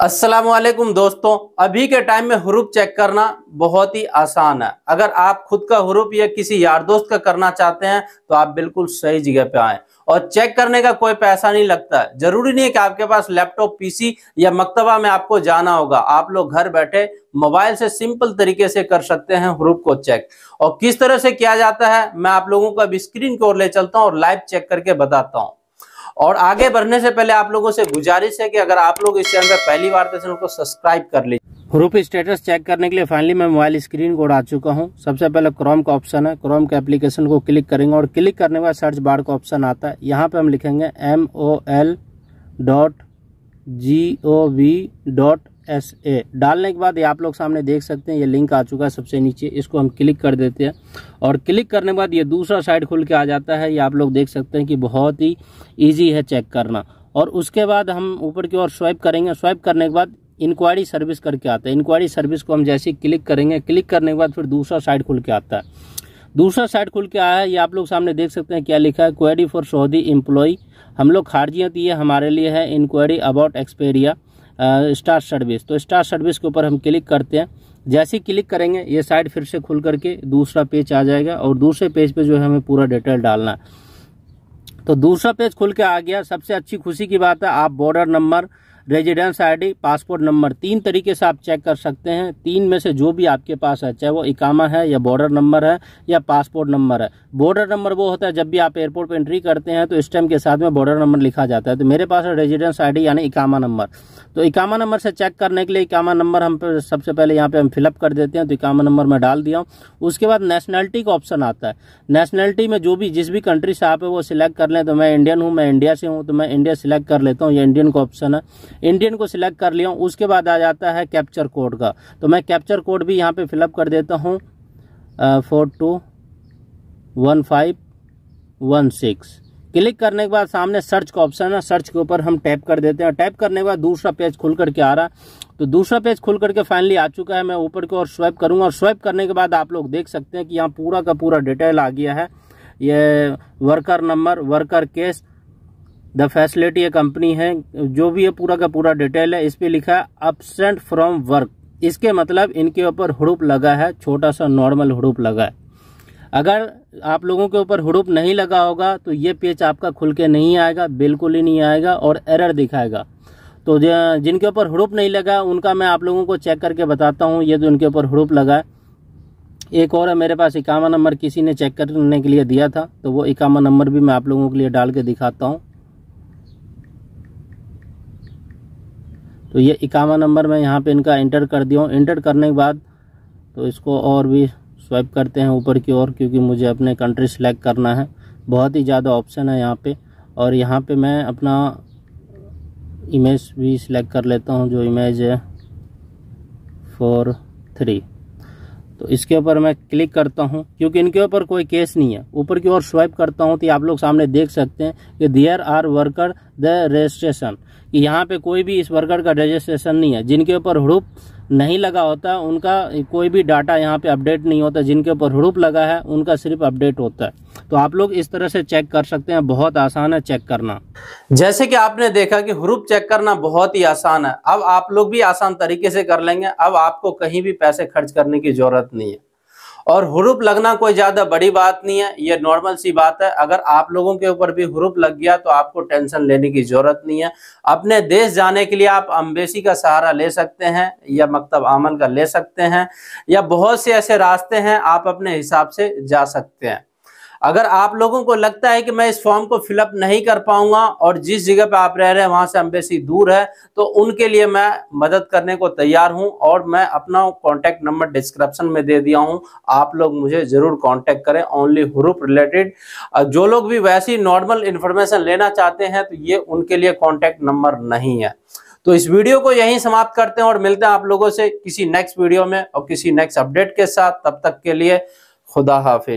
असलम दोस्तों अभी के टाइम में हरूप चेक करना बहुत ही आसान है अगर आप खुद का हरूप या किसी यार दोस्त का करना चाहते हैं तो आप बिल्कुल सही जगह पे आए और चेक करने का कोई पैसा नहीं लगता है जरूरी नहीं है कि आपके पास लैपटॉप पीसी या मकतबा में आपको जाना होगा आप लोग घर बैठे मोबाइल से सिंपल तरीके से कर सकते हैं हरूप को चेक और किस तरह से किया जाता है मैं आप लोगों को अब स्क्रीन को ले चलता हूँ और लाइव चेक करके बताता हूँ और आगे बढ़ने से पहले आप लोगों से गुजारिश है कि अगर आप लोग इस चैनल पर पहली बार चैनल तो को सब्सक्राइब कर लीजिए प्रूफ स्टेटस चेक करने के लिए फाइनली मैं मोबाइल स्क्रीन को उड़ा चुका हूं सबसे पहले क्रोम का ऑप्शन है क्रोम के एप्लीकेशन को क्लिक करेंगे और क्लिक करने के बाद सर्च बार का ऑप्शन आता है यहां पे हम लिखेंगे M O L dot G O V dot S A डालने के बाद ये आप लोग सामने देख सकते हैं ये लिंक आ चुका है सबसे नीचे इसको हम क्लिक कर देते हैं और क्लिक करने के बाद ये दूसरा साइड खुल के आ जाता है ये आप लोग देख सकते हैं कि बहुत ही ईजी है चेक करना और उसके बाद हम ऊपर की ओर स्वाइप करेंगे स्वाइप करने के बाद इंक्वायरी सर्विस करके आता है इंक्वायरी सर्विस को हम जैसे क्लिक करेंगे क्लिक करने के बाद फिर दूसरा साइड खुल के आता है दूसरा साइड खुल के आया है ये आप लोग सामने देख सकते हैं क्या लिखा है क्वेरी फॉर सऊदी एम्प्लॉय हम लोग खारजियत ये हमारे लिए है inquiry about Experia star service तो स्टार सर्विस के ऊपर हम क्लिक करते हैं जैसे ही क्लिक करेंगे ये साइड फिर से खुल करके दूसरा पेज आ जाएगा और दूसरे पेज पे जो है हमें पूरा डिटेल डालना है तो दूसरा पेज खुल के आ गया सबसे अच्छी खुशी की बात है आप border number residence ID passport number तीन तरीके से आप चेक कर सकते हैं तीन में से जो भी आपके पास है चाहे वो इकामा है या बॉर्डर नंबर है या पासपोर्ट नंबर है बॉर्डर नंबर वो होता है जब भी आप एयरपोर्ट पर एंट्री करते हैं तो इस टाइम के साथ में बॉर्डर नंबर लिखा जाता है तो मेरे पास है रेजिडेंस आई यानी इकामा नंबर तो इकामा नंबर से चेक करने के लिए इकामा नंबर हम सबसे पहले यहाँ पे हम फिलअप कर देते हैं तो इकामा नंबर मैं डाल दिया हूँ उसके बाद नेशनलिटी का ऑप्शन आता है नेशनैलिटी में जो भी जिस भी कंट्री से आप है वो सिलेक्ट कर लें तो मैं इंडियन हूँ मैं इंडिया से हूँ तो मैं इंडिया सिलेक्ट कर लेता हूँ ये इंडियन का ऑप्शन है इंडियन को सिलेक्ट कर लिया उसके बाद आ जाता है कैप्चर कोड का तो मैं कैप्चर कोड भी यहाँ पे फिलअप कर देता हूँ four two one five one six click करने के बाद सामने सर्च का ऑप्शन है सर्च के ऊपर हम टैप कर देते हैं टैप करने के बाद दूसरा पेज खुल करके आ रहा है तो दूसरा पेज खुल करके फाइनली आ चुका है मैं ऊपर की ओर स्वाइप करूंगा और स्वाइप करने के बाद आप लोग देख सकते हैं कि यहाँ पूरा का पूरा डिटेल आ गया है ये worker number worker case the facility a company है जो भी ये पूरा का पूरा डिटेल है इस पर लिखा है अपसेंट फ्रॉम वर्क इसके मतलब इनके ऊपर हरूप लगा है छोटा सा नॉर्मल हरूप लगा है अगर आप लोगों के ऊपर हुड़ूप नहीं लगा होगा तो ये पेज आपका खुल के नहीं आएगा बिल्कुल ही नहीं आएगा और एरर दिखाएगा तो जिनके ऊपर हुड़ूप नहीं लगा उनका मैं आप लोगों को चेक करके बताता हूँ ये जो तो उनके ऊपर हुड़ूप लगा है एक और है मेरे पास इक्यावन नंबर किसी ने चेक करने के लिए दिया था तो वो इक्यावन नंबर भी मैं आप लोगों के लिए डाल के दिखाता हूँ तो ये इक्यावन नंबर मैं यहाँ पे इनका एंटर कर दिया हूँ एंटर करने के बाद तो इसको और भी स्वाइप करते हैं ऊपर की ओर क्योंकि मुझे अपने कंट्री सेलेक्ट करना है बहुत ही ज़्यादा ऑप्शन है यहाँ पे और यहाँ पे मैं अपना इमेज भी सिलेक्ट कर लेता हूँ जो इमेज है फोर थ्री तो इसके ऊपर मैं क्लिक करता हूँ क्योंकि इनके ऊपर कोई केस नहीं है ऊपर की ओर स्वाइप करता हूँ तो आप लोग सामने देख सकते हैं कि there are worker the registration कि यहाँ पे कोई भी इस वर्कर का रजिस्ट्रेशन नहीं है जिनके ऊपर हड़ूप नहीं लगा होता उनका कोई भी डाटा यहाँ पे अपडेट नहीं होता जिनके ऊपर हुड़ूप लगा है उनका सिर्फ अपडेट होता है तो आप लोग इस तरह से चेक कर सकते हैं बहुत आसान है चेक करना जैसे कि आपने देखा कि हरूप चेक करना बहुत ही आसान है अब आप लोग भी आसान तरीके से कर लेंगे अब आपको कहीं भी पैसे खर्च करने की जरूरत नहीं है और हरूप लगना कोई ज़्यादा बड़ी बात नहीं है ये नॉर्मल सी बात है अगर आप लोगों के ऊपर भी हरूप लग गया तो आपको टेंशन लेने की ज़रूरत नहीं है अपने देश जाने के लिए आप अम्बेसी का सहारा ले सकते हैं या मकतब आमल का ले सकते हैं या बहुत से ऐसे रास्ते हैं आप अपने हिसाब से जा सकते हैं अगर आप लोगों को लगता है कि मैं इस फॉर्म को फिलअप नहीं कर पाऊंगा और जिस जगह पे आप रह रहे हैं वहां से एम्बेसी दूर है तो उनके लिए मैं मदद करने को तैयार हूं और मैं अपना कॉन्टैक्ट नंबर डिस्क्रिप्शन में दे दिया हूं आप लोग मुझे जरूर कॉन्टैक्ट करें ओनली हुरूप रिलेटेड जो लोग भी वैसी नॉर्मल इन्फॉर्मेशन लेना चाहते हैं तो ये उनके लिए कॉन्टैक्ट नंबर नहीं है तो इस वीडियो को यहीं समाप्त करते हैं और मिलते हैं आप लोगों से किसी नेक्स्ट वीडियो में और किसी नेक्स्ट अपडेट के साथ तब तक के लिए खुदा हाफिज